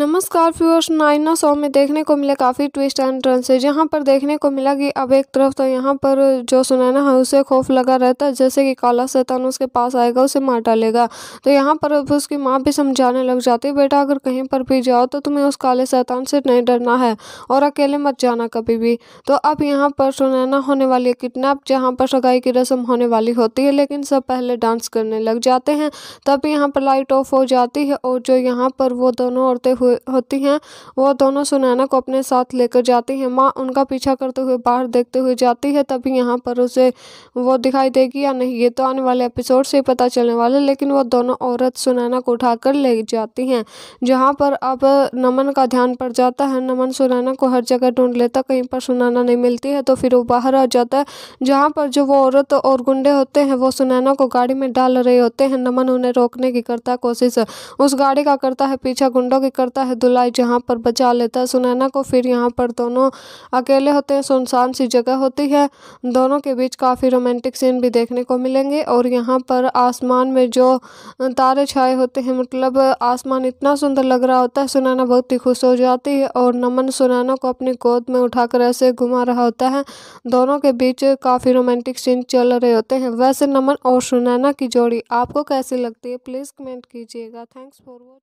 नमस्कार फ्यूअर्स नाइना सॉ में देखने को मिले काफ़ी ट्विस्ट एंड टर्न्स है जहाँ पर देखने को मिला कि अब एक तरफ तो यहाँ पर जो सुनैना है उसे खौफ लगा रहता है जैसे कि काला शैतान उसके पास आएगा उसे मार डालेगा तो यहाँ पर अब उसकी माँ भी समझाने लग जाती है बेटा अगर कहीं पर भी जाओ तो तुम्हें उस काले शैतान से नहीं डरना है और अकेले मत जाना कभी भी तो अब यहाँ पर सुनैना होने वाली है किडनेप जहाँ पर सगाई की रस्म होने वाली होती है लेकिन सब पहले डांस करने लग जाते हैं तब यहाँ पर लाइट ऑफ हो जाती है और जो यहाँ पर वो दोनों औरतें हुए होती हैं वह दोनों सुनैना को अपने साथ लेकर जाती हैं माँ उनका पीछा करते हुए बाहर देखते हुए जाती है तभी यहाँ पर उसे वो दिखाई देगी या नहीं ये तो आने वाले एपिसोड से ही पता चलने वाला लेकिन वह दोनों औरत सुनैना को उठाकर ले जाती हैं जहाँ पर अब नमन का ध्यान पड़ जाता है नमन सुनैना को हर जगह ढूंढ लेता कहीं पर सुनैना नहीं मिलती है तो फिर वो बाहर आ जाता है जहाँ पर जो वो औरत और गुंडे होते हैं वो सुनैना को गाड़ी में डाल रहे होते हैं नमन उन्हें रोकने की करता कोशिश उस गाड़ी का करता है पीछा गुंडों की करता जाता है धुलाई जहाँ पर बचा लेता है सुनैना को फिर यहाँ पर दोनों अकेले होते हैं सुनसान सी जगह होती है दोनों के बीच काफ़ी रोमांटिक सीन भी देखने को मिलेंगे और यहाँ पर आसमान में जो तारे छाए होते हैं मतलब आसमान इतना सुंदर लग रहा होता है सुनैना बहुत ही खुश हो जाती है और नमन सुनैना को अपनी गोद में उठाकर ऐसे घुमा रहा होता है दोनों के बीच काफ़ी रोमांटिक सीन चल रहे होते हैं वैसे नमन और सुनैना की जोड़ी आपको कैसी लगती है प्लीज़ कमेंट कीजिएगा थैंक्स फॉर वॉच